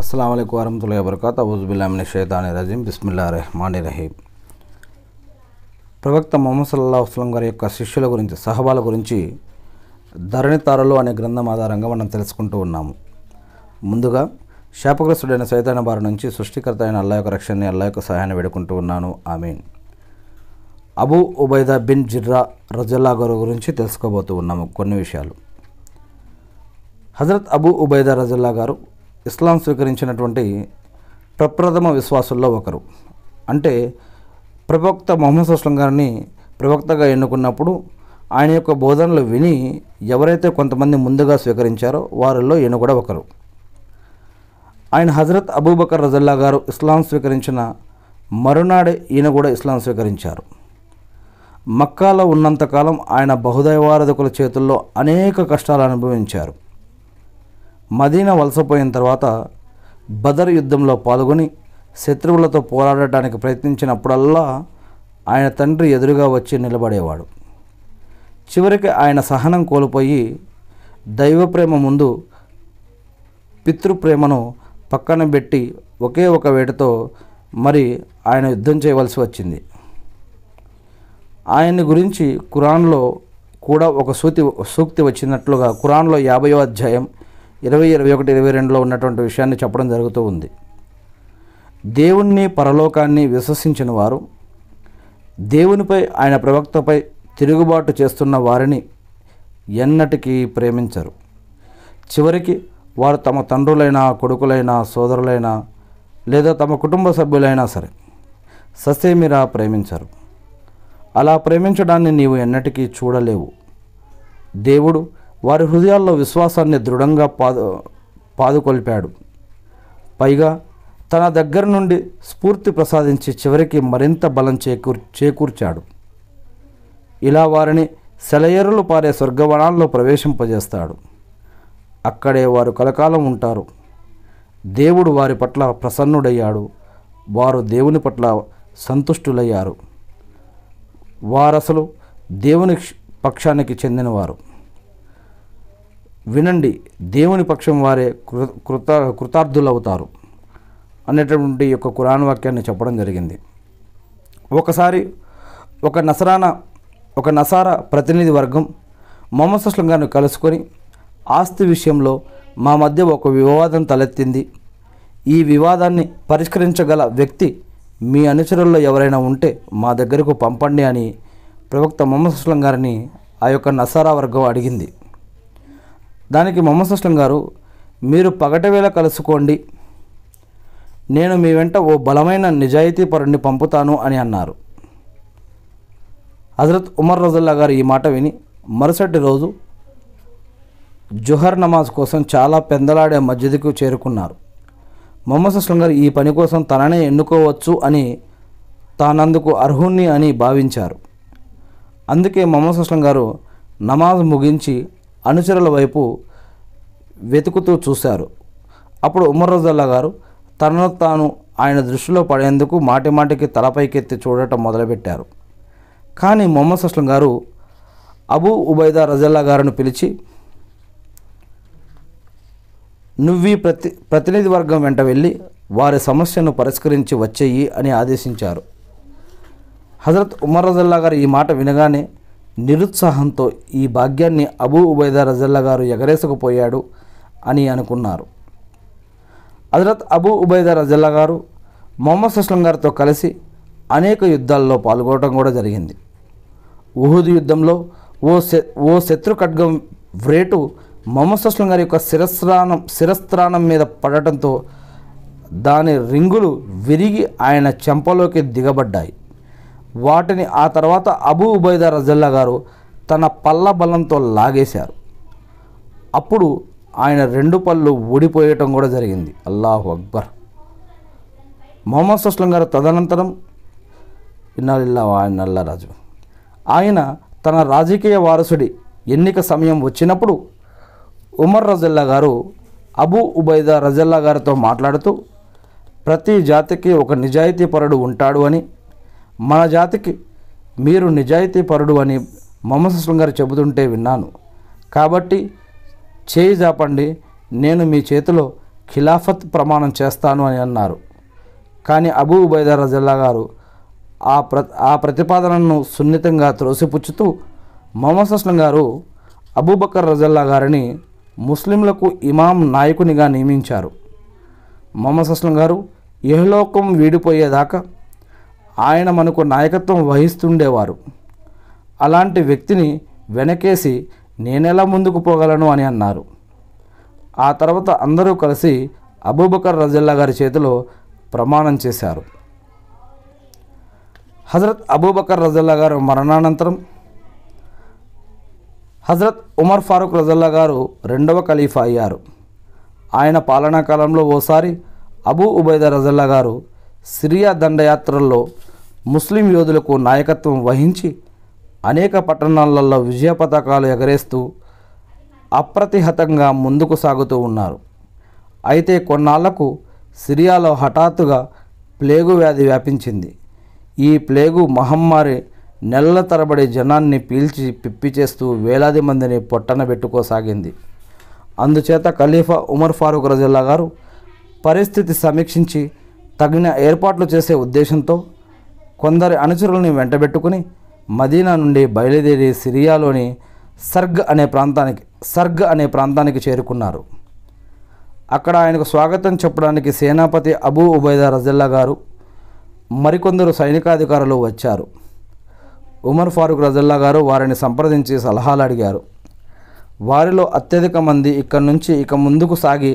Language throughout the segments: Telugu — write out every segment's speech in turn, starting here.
అస్సలం అయికు వరహతుల వరకత అవుజుబిల్లామిని షేతాని రజీం బిస్మిల్లా రెహమాని రహీం ప్రవక్త మొహమ్మద్ సల్లా వస్లం గారి యొక్క శిష్యుల గురించి సహబాల గురించి ధరణి తారలు అనే గ్రంథం ఆధారంగా మనం తెలుసుకుంటూ ఉన్నాము ముందుగా శాపగ్రస్తుడైన సైతాన బారి నుంచి సృష్టికర్త అయిన అల్లా యొక్క రక్షణని అల్లా యొక్క సహాయాన్ని వేడుకుంటూ ఉన్నాను ఆమీన్ అబూ ఉబైదా బిన్ జిర్రా రజల్లా గారు గురించి తెలుసుకోబోతూ ఉన్నాము కొన్ని విషయాలు హజరత్ అబూ ఉబైదా రజల్లా గారు ఇస్లాం స్వీకరించినటువంటి ప్రప్రథమ విశ్వాసుల్లో ఒకరు అంటే ప్రవక్త మొహమ్మద్ సుస్లం గారిని ప్రవక్తగా ఎన్నుకున్నప్పుడు ఆయన యొక్క బోధనలు విని ఎవరైతే కొంతమంది ముందుగా స్వీకరించారో వారిల్లో ఈయన కూడా ఒకరు ఆయన హజరత్ అబూబకర్ రజల్లా గారు ఇస్లాం స్వీకరించిన మరునాడే ఈయన కూడా ఇస్లాం స్వీకరించారు మక్కాలో ఉన్నంతకాలం ఆయన బహుదైవారధకుల చేతుల్లో అనేక కష్టాలు అనుభవించారు మదీనా వలసపోయిన తర్వాత బదర్ యుద్ధంలో పాల్గొని శత్రువులతో పోరాడటానికి ప్రయత్నించినప్పుడల్లా ఆయన తండ్రి ఎదురుగా వచ్చి నిలబడేవాడు చివరికి ఆయన సహనం కోల్పోయి దైవప్రేమ ముందు పితృప్రేమను పక్కన పెట్టి ఒకే ఒక వేటతో మరి ఆయన యుద్ధం చేయవలసి వచ్చింది ఆయన్ని గురించి కురాన్లో కూడా ఒక సూతి సూక్తి వచ్చినట్లుగా కురాన్లో యాభయో అధ్యాయం ఇరవై ఇరవై ఒకటి ఇరవై రెండులో ఉన్నటువంటి విషయాన్ని చెప్పడం జరుగుతూ ఉంది దేవుణ్ణి పరలోకాన్ని విశ్వసించిన వారు దేవునిపై ఆయన ప్రవక్తపై తిరుగుబాటు చేస్తున్న వారిని ఎన్నటికీ ప్రేమించరు చివరికి వారు తమ తండ్రులైనా కొడుకులైనా సోదరులైనా లేదా తమ కుటుంబ సభ్యులైనా సరే ససేమిరా ప్రేమించరు అలా ప్రేమించడాన్ని నీవు ఎన్నటికీ చూడలేవు దేవుడు వారి హృదయాల్లో విశ్వాసాన్ని దృఢంగా పాదు పాదుకొల్పాడు పైగా తన దగ్గర నుండి స్ఫూర్తి ప్రసాదించి చివరికి మరింత బలం చేకూర్ చేకూర్చాడు ఇలా వారిని సెలయేరులు పారే స్వర్గవనాల్లో ప్రవేశింపజేస్తాడు అక్కడే వారు కలకాలం ఉంటారు దేవుడు వారి పట్ల ప్రసన్నుడయ్యాడు వారు దేవుని పట్ల సంతుష్టులయ్యారు వారసలు దేవుని పక్షానికి చెందినవారు వినండి దేవుని పక్షం వారే కృత అవుతారు అనేటటువంటి యొక్క కురాన్ వాక్యాన్ని చెప్పడం జరిగింది ఒకసారి ఒక నసరాన ఒక నసార ప్రతినిధి వర్గం మొహమ్మద్ సుస్లం గారిని కలుసుకొని ఆస్తి విషయంలో మా మధ్య ఒక వివాదం తలెత్తింది ఈ వివాదాన్ని పరిష్కరించగల వ్యక్తి మీ అనుచరుల్లో ఎవరైనా ఉంటే మా దగ్గరకు పంపండి అని ప్రవక్త మొహమ్మద్ సుస్లం గారిని ఆ యొక్క నసారా వర్గం అడిగింది దానికి మొహమ్మద్ అస్లం గారు మీరు పగటవేళ కలుసుకోండి నేను మీ వెంట ఓ బలమైన నిజాయితీ పరుణ్ణి పంపుతాను అని అన్నారు హజరత్ ఉమర్ రజల్లా గారు ఈ మాట విని మరుసటి రోజు జుహర్ నమాజ్ కోసం చాలా పెందలాడే మస్జిద్కు చేరుకున్నారు మొహమ్మద్ అస్లం గారు ఈ పని కోసం తననే ఎన్నుకోవచ్చు అని తానందుకు అర్హుణ్ణి అని భావించారు అందుకే మొహమ్మద్ అస్లం గారు నమాజ్ ముగించి అనుచరుల వైపు వెతుకుతూ చూశారు అప్పుడు ఉమర్ రజల్లా గారు తనను తాను ఆయన దృష్టిలో పడేందుకు మాటిమాటికి తలపైకెత్తి చూడటం మొదలుపెట్టారు కానీ మొహమ్మద్ అస్లం గారు అబూ ఉబైదా రజల్లా గారిని పిలిచి నువ్వి ప్రతి ప్రతినిధి వర్గం వెంట వెళ్ళి వారి సమస్యను పరిష్కరించి వచ్చేయి అని ఆదేశించారు హజరత్ ఉమర్ రజల్లా గారు ఈ మాట వినగానే నిరుత్సాహంతో ఈ భాగ్యాన్ని అబూ ఉబైదా రజల్లా గారు ఎగరేసుకుపోయాడు అని అనుకున్నారు హజరత్ అబూ ఉబైదా రజల్లా గారు మొహమ్మద్ సుస్లం గారితో కలిసి అనేక యుద్ధాల్లో పాల్గొనడం కూడా జరిగింది ఉహుద్ యుద్ధంలో ఓ ఓ శత్రు ఖడ్గం వ్రేటు మొహమ్మద్ సుస్లం గారి యొక్క శిరస్త్రాణం శిరస్త్రాణం మీద పడటంతో దాని రింగులు విరిగి ఆయన చెంపలోకి దిగబడ్డాయి వాటిని ఆ తర్వాత అబూ ఉబైదా రజల్లా గారు తన పళ్ళ బలంతో లాగేశారు అప్పుడు ఆయన రెండు పళ్ళు ఊడిపోయటం కూడా జరిగింది అల్లాహు అక్బర్ మొహమ్మద్ సుస్లం గారు తదనంతరం ఇన్నాళ్ళిల్లా ఆయన రాజు ఆయన తన రాజకీయ వారసుడి ఎన్నిక సమయం వచ్చినప్పుడు ఉమర్ రజల్లా గారు అబూ ఉబైదా రజల్లా గారితో మాట్లాడుతూ ప్రతి జాతికి ఒక నిజాయితీ పరుడు ఉంటాడు అని మన జాతికి మీరు నిజాయితీ పరుడు అని మొహమ్మద్ అస్లం గారు చెబుతుంటే విన్నాను కాబట్టి చేయి జాపండి నేను మీ చేతిలో ఖిలాఫత్ ప్రమాణం చేస్తాను అని అన్నారు కానీ అబూ ఉబైదా రజల్లా గారు ఆ ప్ర ఆ ప్రతిపాదనను సున్నితంగా త్రోసిపుచ్చుతూ మొహమ్మద్ గారు అబూబకర్ రజల్లా గారిని ముస్లింలకు ఇమాం నాయకునిగా నియమించారు మొహమ్మద్ గారు ఇహలోకం వీడిపోయేదాకా ఆయన మనకు నాయకత్వం వహిస్తుండేవారు అలాంటి వ్యక్తిని వెనకేసి నేనెలా ముందుకు పోగలను అని అన్నారు ఆ తర్వాత అందరూ కలిసి అబూబకర్ రజల్లా గారి చేతిలో ప్రమాణం చేశారు హజరత్ అబూబకర్ రజల్లా గారు మరణానంతరం హజరత్ ఉమర్ ఫారూక్ రజల్లా గారు రెండవ ఖలీఫా అయ్యారు ఆయన పాలనా కాలంలో ఓసారి అబూ ఉబైద రజల్లా గారు సిరియా దండయాత్రల్లో ముస్లిం యోధులకు నాయకత్వం వహించి అనేక పట్టణాలలో విజయ పతాకాలు ఎగరేస్తూ అప్రతిహతంగా ముందుకు సాగుతూ ఉన్నారు అయితే కొన్నాళ్లకు సిరియాలో హఠాత్తుగా ప్లేగు వ్యాధి వ్యాపించింది ఈ ప్లేగు మహమ్మారి నెలల తరబడి జనాన్ని పీల్చి పిప్పి చేస్తూ వేలాది మందిని పొట్టన పెట్టుకోసాగింది అందుచేత ఖలీఫా ఉమర్ ఫారూక్ రజల్లా గారు పరిస్థితి సమీక్షించి తగిన ఏర్పాట్లు చేసే ఉద్దేశంతో కొందరి అనుచరులని వెంటబెట్టుకుని మదీనా నుండి బయలుదేరి సిరియాలోని సర్గ్ అనే ప్రాంతానికి సర్గ్ అనే ప్రాంతానికి చేరుకున్నారు అక్కడ ఆయనకు స్వాగతం చెప్పడానికి సేనాపతి అబూ ఉబైదా రజల్లా గారు మరికొందరు సైనికాధికారులు వచ్చారు ఉమర్ ఫారూక్ రజల్లా గారు వారిని సంప్రదించి సలహాలు అడిగారు వారిలో అత్యధిక మంది ఇక్కడి నుంచి ఇక ముందుకు సాగి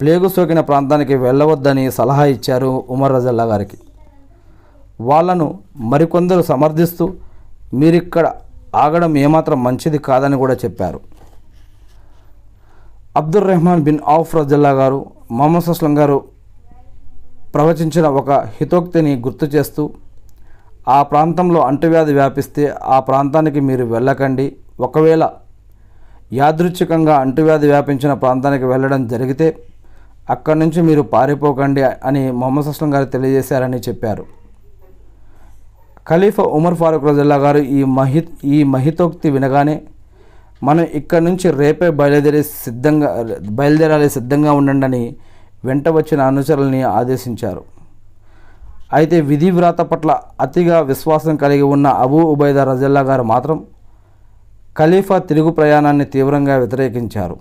ప్లేగు సోకిన ప్రాంతానికి వెళ్ళవద్దని సలహా ఇచ్చారు ఉమర్ రజల్లా గారికి వాళ్లను మరికొందరు సమర్థిస్తూ మీరిక్కడ ఆగడం ఏమాత్రం మంచిది కాదని కూడా చెప్పారు అబ్దుల్ రెహమాన్ బిన్ ఆఫ్ రజల్లా గారు మొహమ్మద్ సస్లం గారు ప్రవచించిన ఒక హితోక్తిని గుర్తు చేస్తూ ఆ ప్రాంతంలో అంటువ్యాధి వ్యాపిస్తే ఆ ప్రాంతానికి మీరు వెళ్ళకండి ఒకవేళ యాదృచ్ఛికంగా అంటువ్యాధి వ్యాపించిన ప్రాంతానికి వెళ్ళడం జరిగితే అక్కడి నుంచి మీరు పారిపోకండి అని మొహమ్మద్ అస్లం గారు తెలియజేశారని చెప్పారు ఖలీఫా ఉమర్ ఫారూక్ రజల్లా గారు ఈ మహి ఈ మహితోక్తి వినగానే మనం ఇక్కడి నుంచి రేపే బయలుదేరి సిద్ధంగా బయలుదేరాలి సిద్ధంగా ఉండండి అని వెంట వచ్చిన అనుచరుల్ని ఆదేశించారు అయితే విధివ్రాత పట్ల అతిగా విశ్వాసం కలిగి ఉన్న అబూ ఉబైదా రజల్లా గారు మాత్రం ఖలీఫా తిరుగు ప్రయాణాన్ని తీవ్రంగా వ్యతిరేకించారు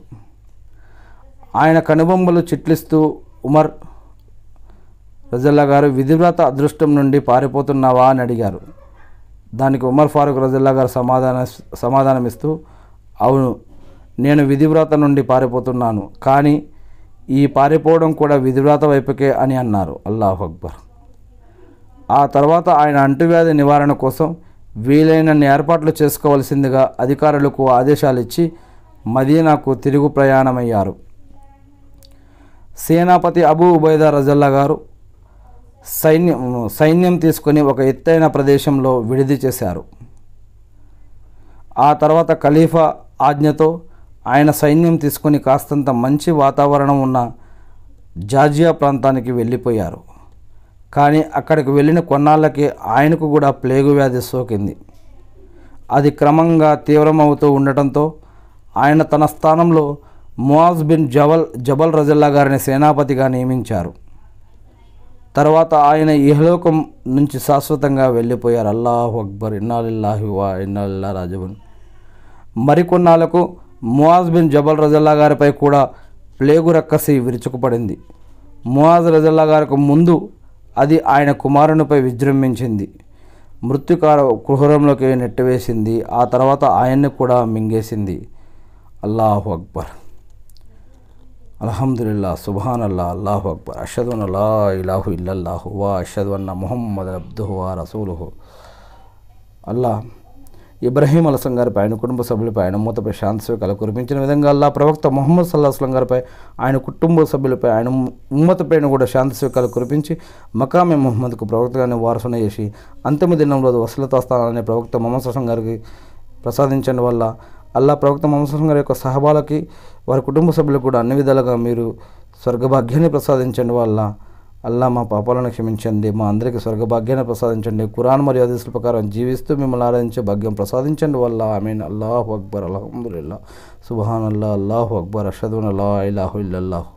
ఆయన కనుబొమ్మలు చిట్లిస్తూ ఉమర్ రజల్లా గారు విధివ్రత అదృష్టం నుండి పారిపోతున్నావా అని అడిగారు దానికి ఉమర్ ఫారూక్ రజల్లా గారు సమాధాన సమాధానమిస్తూ అవును నేను విధివ్రత నుండి పారిపోతున్నాను కానీ ఈ పారిపోవడం కూడా విధివ్రత వైపుకే అని అన్నారు అల్లాహ్ అక్బర్ ఆ తర్వాత ఆయన అంటువ్యాధి నివారణ కోసం వీలైనన్ని ఏర్పాట్లు చేసుకోవలసిందిగా అధికారులకు ఆదేశాలు ఇచ్చి మదీనాకు తిరుగు ప్రయాణమయ్యారు సేనాపతి అబూ ఉబైద రజల్లా గారు సైన్యం సైన్యం తీసుకొని ఒక ఎత్తైన ప్రదేశంలో విడిది చేశారు ఆ తర్వాత ఖలీఫా ఆజ్ఞతో ఆయన సైన్యం తీసుకొని కాస్తంత మంచి వాతావరణం ఉన్న జార్జియా ప్రాంతానికి వెళ్ళిపోయారు కానీ అక్కడికి వెళ్ళిన కొన్నాళ్ళకి ఆయనకు కూడా ప్లేగు వ్యాధి సోకింది అది క్రమంగా తీవ్రమవుతూ ఉండటంతో ఆయన తన స్థానంలో మువాజ్ బిన్ జవల్ జబల్ రజల్లా గారిని సేనాపతిగా నియమించారు తర్వాత ఆయన ఇహలోకం నుంచి శాశ్వతంగా వెళ్ళిపోయారు అల్లాహు అక్బర్ ఇన్నాళ్ళిల్లాహి వా ఇన్నాళ్ళిల్లా రాజవన్ మరికొన్నాళ్లకు మువాజ్ బిన్ జబల్ రజల్లా గారిపై కూడా ప్లేగు రక్కసి విరుచుకుపడింది మువాజ్ రజల్లా గారికి ముందు అది ఆయన కుమారునిపై విజృంభించింది మృత్యుకార కుహరంలోకి నెట్టివేసింది ఆ తర్వాత ఆయన్ని కూడా మింగేసింది అల్లాహు అక్బర్ అల్హదుల్లా సుబాన్ అల్లా అల్లాహ్ అక్బర్ అషద్ అల్లా ఇలాహు ఇల్లల్లాహు వా అషద్ అన్న మొహమ్మద్ అబ్దుహు వా రసూలుహు అల్లా ఇబ్రహీం అలసం గారిపై ఆయన కుటుంబ సభ్యులపై ఆయన మూతపై శాంతి కల కురిపించిన విధంగా అల్లా ప్రవక్త మొహమ్మద్ అస్లం గారిపై ఆయన కుటుంబ సభ్యులపై ఆయన ఉమ్మతపైన కూడా శాంతి స్వీకాలు కురిపించి మకామె మొహమ్మద్కు ప్రవక్తగానే వారసన చేసి అంతిమ దినంలో వసలతా స్థానాన్ని ప్రవక్త మొహమ్మద్ సల్లాం గారికి ప్రసాదించడం వల్ల అల్లా ప్రవక్త మహమ్మద్ గారి యొక్క సహబాలకి వారి కుటుంబ సభ్యులకు కూడా అన్ని విధాలుగా మీరు స్వర్గభాగ్యాన్ని ప్రసాదించండి వాళ్ళ అల్లా మా పాపాలను క్షమించండి మా అందరికీ స్వర్గభాగ్యాన్ని ప్రసాదించండి కురాన్ మరియు అదీసుల ప్రకారం జీవిస్తూ మిమ్మల్ని ఆరాధించే భాగ్యం ప్రసాదించండి వల్ల ఐ మీన్ అల్లాహు అక్బర్ అల్హమ్దుల్లా సుబాన్ అల్లా అల్లాహు అక్బర్ అషద్ అల్లాహు ఇలాహు ఇల్లల్లాహు